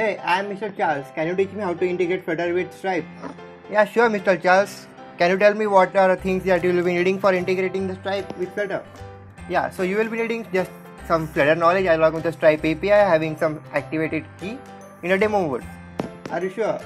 Hey, I am Mr. Charles. Can you teach me how to integrate Flutter with Stripe? Yeah, sure, Mr. Charles. Can you tell me what are the things that you will be needing for integrating the Stripe with Flutter? Yeah, so you will be needing just some Flutter knowledge along with the Stripe API having some activated key in a demo mode. Are you sure?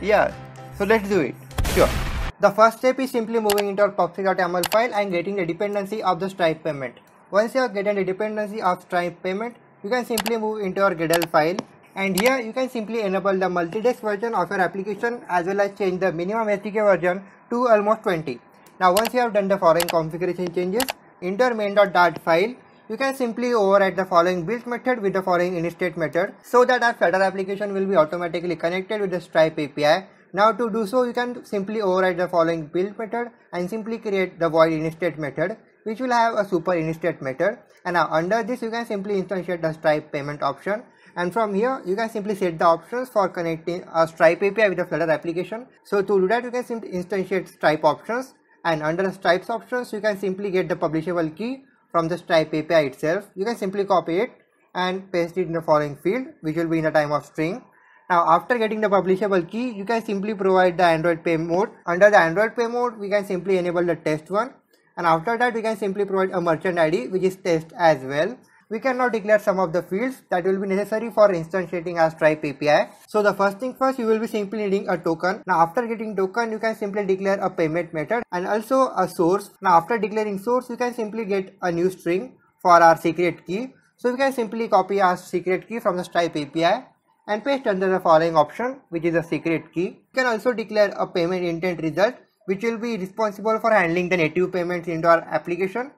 Yeah, so let's do it. Sure. The first step is simply moving into our popsec.yaml file and getting the dependency of the Stripe payment. Once you are getting the dependency of Stripe payment, you can simply move into our Gradle file and here you can simply enable the multi-disk version of your application as well as change the minimum SDK version to almost 20. Now once you have done the following configuration changes, into your main.dart file, you can simply override the following build method with the following initState method so that our Flutter application will be automatically connected with the Stripe API. Now to do so, you can simply override the following build method and simply create the void initState method which will have a super initState method and now under this you can simply instantiate the Stripe payment option and from here you can simply set the options for connecting a stripe api with a flutter application so to do that you can simply instantiate stripe options and under stripes options you can simply get the publishable key from the stripe api itself you can simply copy it and paste it in the following field which will be in the time of string now after getting the publishable key you can simply provide the android pay mode under the android pay mode we can simply enable the test one and after that we can simply provide a merchant id which is test as well we can now declare some of the fields that will be necessary for instantiating our Stripe API. So the first thing first, you will be simply needing a token. Now after getting token, you can simply declare a payment method and also a source. Now after declaring source, you can simply get a new string for our secret key. So we can simply copy our secret key from the Stripe API and paste under the following option which is a secret key. You can also declare a payment intent result which will be responsible for handling the native payments into our application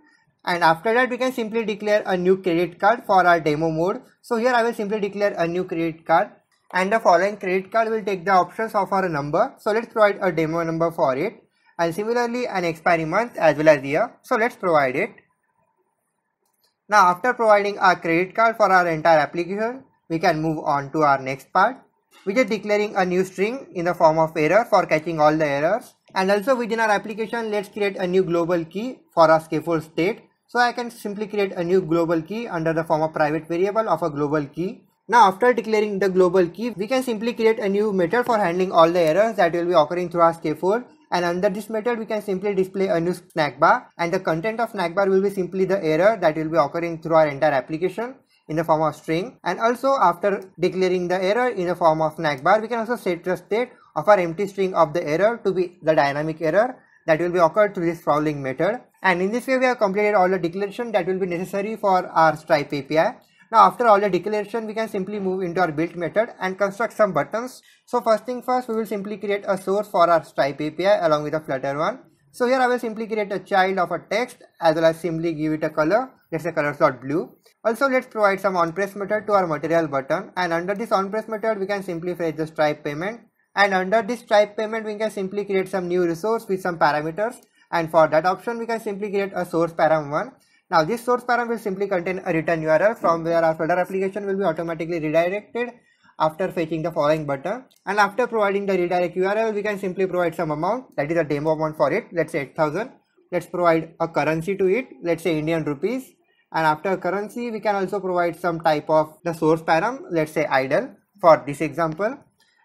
and after that we can simply declare a new credit card for our demo mode so here i will simply declare a new credit card and the following credit card will take the options of our number so let's provide a demo number for it and similarly an expiry month as well as year so let's provide it now after providing our credit card for our entire application we can move on to our next part we are declaring a new string in the form of error for catching all the errors and also within our application let's create a new global key for our scaffold state so I can simply create a new global key under the form of private variable of a global key. Now after declaring the global key, we can simply create a new method for handling all the errors that will be occurring through our scaffold and under this method we can simply display a new snack bar and the content of snack bar will be simply the error that will be occurring through our entire application in the form of string and also after declaring the error in the form of snack bar we can also set the state of our empty string of the error to be the dynamic error that will be occurred through this fouling method and in this way we have completed all the declaration that will be necessary for our stripe API. Now after all the declaration we can simply move into our build method and construct some buttons. So first thing first we will simply create a source for our stripe API along with a flutter one. So here I will simply create a child of a text as well as simply give it a color let's say color slot blue. Also let's provide some onPress method to our material button and under this onPress method we can simply fetch the stripe payment and under this type payment we can simply create some new resource with some parameters and for that option we can simply create a source param one now this source param will simply contain a return url from where our flutter application will be automatically redirected after fetching the following button and after providing the redirect url we can simply provide some amount that is a demo amount for it let's say 8000 let's provide a currency to it let's say indian rupees and after currency we can also provide some type of the source param let's say idle for this example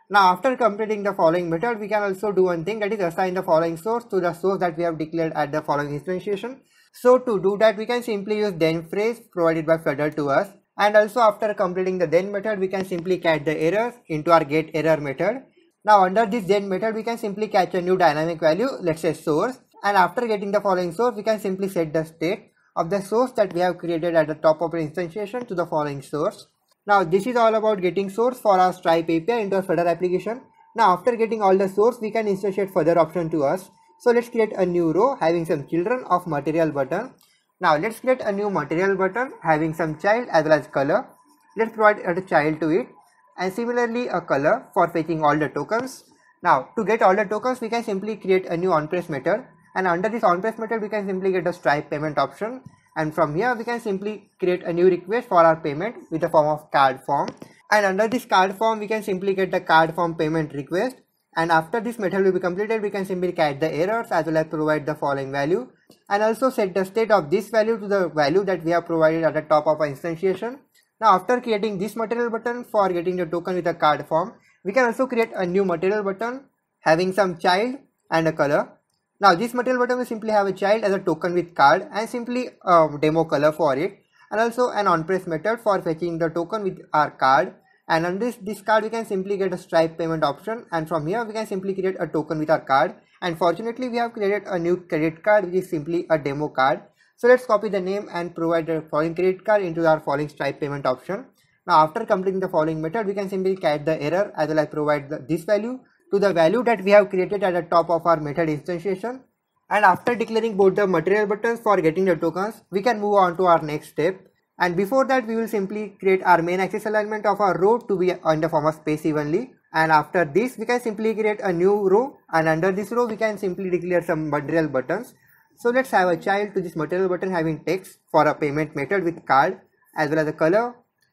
now after completing the following method, we can also do one thing that is assign the following source to the source that we have declared at the following instantiation. So to do that, we can simply use then phrase provided by Flutter to us. And also after completing the then method, we can simply catch the errors into our get error method. Now under this then method, we can simply catch a new dynamic value, let's say source. And after getting the following source, we can simply set the state of the source that we have created at the top of the instantiation to the following source. Now this is all about getting source for our Stripe API into our Flutter application. Now after getting all the source, we can instantiate further option to us. So let's create a new row having some children of material button. Now let's create a new material button having some child as well as color. Let's provide a child to it and similarly a color for fetching all the tokens. Now to get all the tokens, we can simply create a new on press method and under this on press method, we can simply get a Stripe payment option and from here we can simply create a new request for our payment with the form of card form and under this card form we can simply get the card form payment request and after this method will be completed we can simply get the errors as well as provide the following value and also set the state of this value to the value that we have provided at the top of our instantiation now after creating this material button for getting the token with a card form we can also create a new material button having some child and a color now this material button will simply have a child as a token with card and simply demo color for it and also an on-press method for fetching the token with our card and on this, this card we can simply get a Stripe payment option and from here we can simply create a token with our card and fortunately we have created a new credit card which is simply a demo card. So let's copy the name and provide the following credit card into our following Stripe payment option. Now after completing the following method we can simply get the error as well as provide the, this value to the value that we have created at the top of our method instantiation and after declaring both the material buttons for getting the tokens we can move on to our next step and before that we will simply create our main axis alignment of our row to be in the form of space evenly and after this we can simply create a new row and under this row we can simply declare some material buttons so let's have a child to this material button having text for a payment method with card as well as a color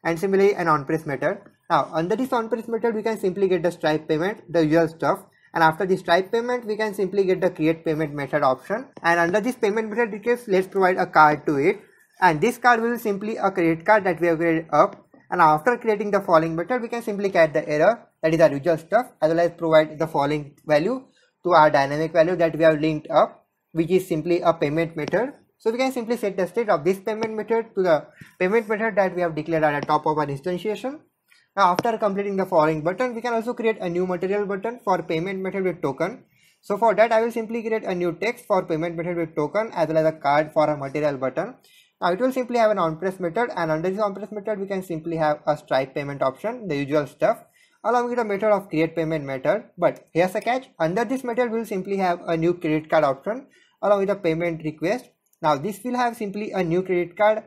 and similarly an on-press method now under this on premise method we can simply get the stripe payment, the usual stuff and after this stripe payment we can simply get the create payment method option and under this payment method details let's provide a card to it and this card will simply a credit card that we have created up and after creating the following method we can simply get the error that is our usual stuff as well as provide the following value to our dynamic value that we have linked up which is simply a payment method so we can simply set the state of this payment method to the payment method that we have declared at the top of our instantiation now after completing the following button, we can also create a new material button for payment method with token. So for that, I will simply create a new text for payment method with token as well as a card for a material button. Now it will simply have an on press method and under this on press method, we can simply have a Stripe payment option, the usual stuff along with a method of create payment method. But here's the catch. Under this method, we'll simply have a new credit card option along with a payment request. Now this will have simply a new credit card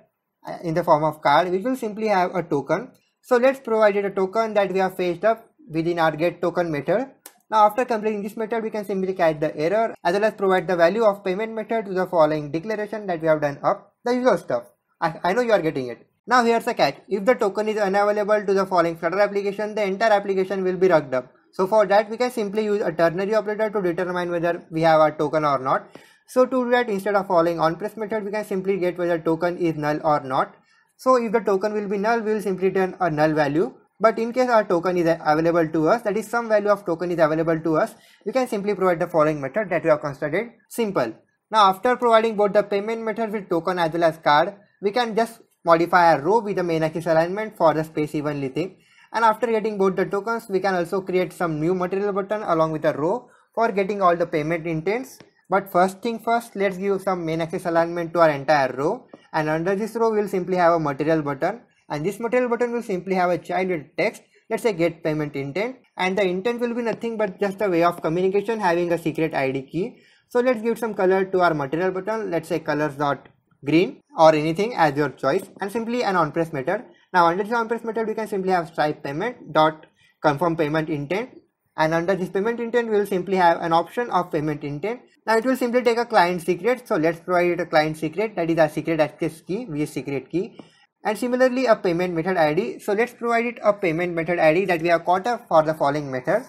uh, in the form of card which will simply have a token so let's provided a token that we have fetched up within our get token method. Now after completing this method, we can simply catch the error as well as provide the value of payment method to the following declaration that we have done up the user stuff. I, I know you are getting it. Now here's the catch. If the token is unavailable to the following Flutter application, the entire application will be rugged up. So for that, we can simply use a ternary operator to determine whether we have a token or not. So to do that, instead of following onPress method, we can simply get whether token is null or not. So if the token will be null, we will simply return a null value. But in case our token is available to us, that is some value of token is available to us, we can simply provide the following method that we have considered simple. Now after providing both the payment method with token as well as card, we can just modify our row with the main axis alignment for the space evenly thing. And after getting both the tokens, we can also create some new material button along with a row for getting all the payment intents. But first thing first, let's give some main axis alignment to our entire row and under this row we'll simply have a material button and this material button will simply have a child with text let's say get payment intent and the intent will be nothing but just a way of communication having a secret id key so let's give some color to our material button let's say colors dot green or anything as your choice and simply an on press method now under this on press method we can simply have stripe payment dot confirm payment intent and under this payment intent we will simply have an option of payment intent now it will simply take a client secret so let's provide it a client secret that is our secret access key is secret key and similarly a payment method id so let's provide it a payment method id that we have caught up for the following method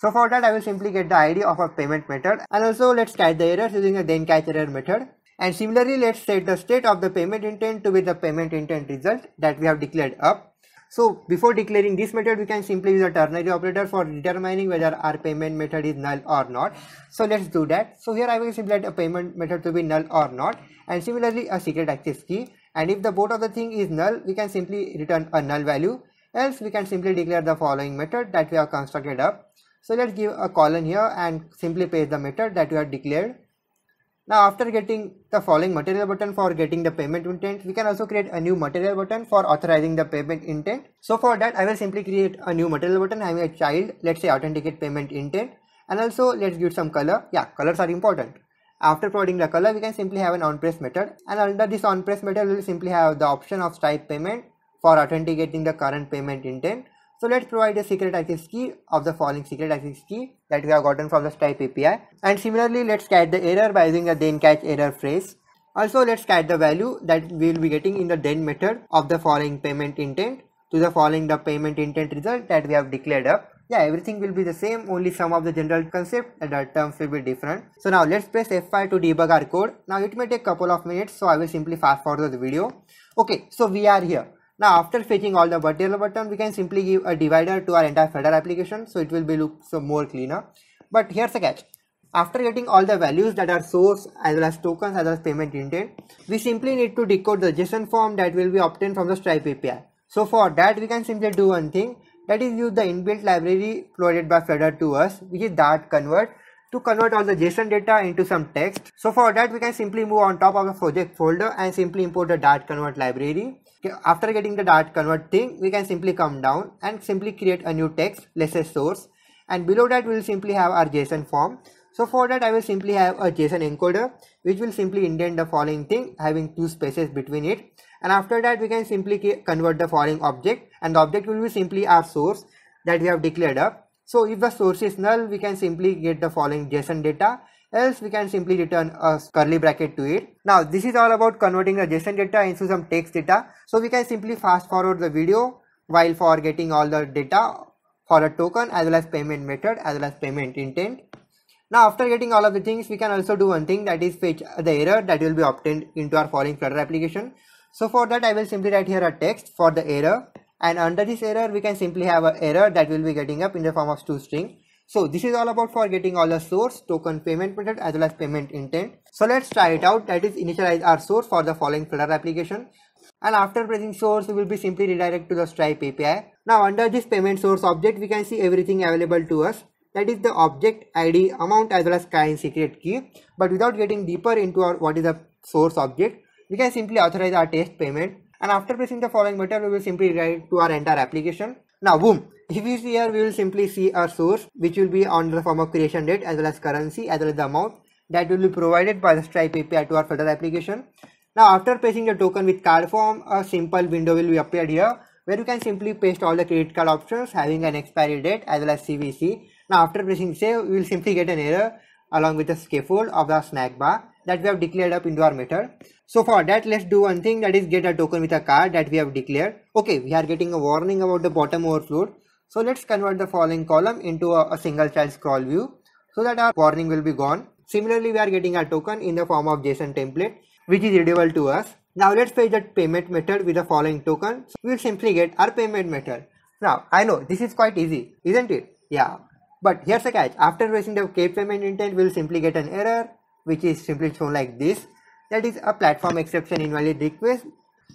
so for that I will simply get the ID of a payment method and also let's catch the errors using a then catch error method. And similarly let's set the state of the payment intent to be the payment intent result that we have declared up. So before declaring this method, we can simply use a ternary operator for determining whether our payment method is null or not. So let's do that. So here I will simply let a payment method to be null or not and similarly a secret access key. And if the both of the thing is null, we can simply return a null value. Else we can simply declare the following method that we have constructed up. So let's give a colon here and simply paste the method that we have declared. Now after getting the following material button for getting the payment intent, we can also create a new material button for authorizing the payment intent. So for that, I will simply create a new material button having a child, let's say authenticate payment intent. And also let's give some color. Yeah, colors are important. After providing the color, we can simply have an onPress method. And under this onPress method, we will simply have the option of stripe payment for authenticating the current payment intent. So let's provide a secret access key of the following secret access key that we have gotten from the Stripe API. And similarly, let's catch the error by using the then catch error phrase. Also, let's catch the value that we will be getting in the then method of the following payment intent to the following the payment intent result that we have declared up. Yeah, everything will be the same, only some of the general concept and the terms will be different. So now let's press F5 to debug our code. Now it may take couple of minutes, so I will simply fast forward the video. Okay, so we are here. Now after fetching all the button, we can simply give a divider to our entire header application so it will be look so more cleaner. But here's the catch. After getting all the values that are source as well as tokens as well as payment intent, we simply need to decode the JSON form that will be obtained from the Stripe API. So for that we can simply do one thing that is use the inbuilt library provided by Flutter to us which is Dart convert to convert all the JSON data into some text. So for that we can simply move on top of the project folder and simply import the Dart convert library after getting the dart convert thing we can simply come down and simply create a new text let's say source and below that we will simply have our json form so for that I will simply have a JSON encoder which will simply indent the following thing having two spaces between it and after that we can simply convert the following object and the object will be simply our source that we have declared up. So if the source is null we can simply get the following JSON data else we can simply return a curly bracket to it. Now this is all about converting the JSON data into some text data. So we can simply fast forward the video while for getting all the data for a token as well as payment method as well as payment intent. Now after getting all of the things we can also do one thing that is fetch the error that will be obtained into our following Flutter application. So for that I will simply write here a text for the error and under this error we can simply have an error that will be getting up in the form of two string so this is all about for getting all the source, token payment method as well as payment intent. So let's try it out that is initialize our source for the following Flutter application. And after pressing source, we will be simply redirected to the Stripe API. Now under this payment source object, we can see everything available to us. That is the object ID, amount as well as client secret key. But without getting deeper into our what is the source object, we can simply authorize our test payment. And after pressing the following button, we will simply write to our entire application. Now boom. If you see here, we will simply see our source which will be on the form of creation date as well as currency as well as the amount that will be provided by the Stripe API to our federal application. Now after pasting the token with card form, a simple window will be appeared here where you can simply paste all the credit card options having an expiry date as well as CVC. Now after pressing save, you will simply get an error along with the scaffold of the snack bar that we have declared up into our method. So for that, let's do one thing that is get a token with a card that we have declared. Okay, we are getting a warning about the bottom overflow. So let's convert the following column into a, a single child scroll view so that our warning will be gone. Similarly, we are getting a token in the form of JSON template which is readable to us. Now let's fetch that payment method with the following token. So we'll simply get our payment method. Now I know this is quite easy, isn't it? Yeah. But here's the catch. After raising the payment intent, we'll simply get an error which is simply shown like this that is a platform exception invalid request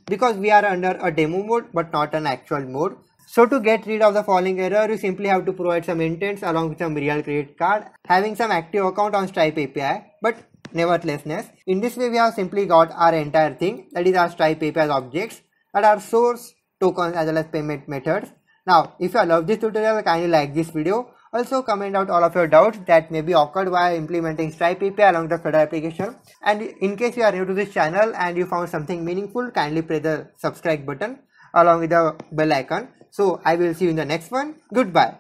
because we are under a demo mode but not an actual mode so to get rid of the following error you simply have to provide some intents along with some real credit card having some active account on stripe api but neverthelessness in this way we have simply got our entire thing that is our stripe api objects and our source tokens as well as payment methods now if you love this tutorial kindly like this video also comment out all of your doubts that may be occurred while implementing Stripe API along the Fedora application. And in case you are new to this channel and you found something meaningful, kindly press the subscribe button along with the bell icon. So I will see you in the next one. Goodbye.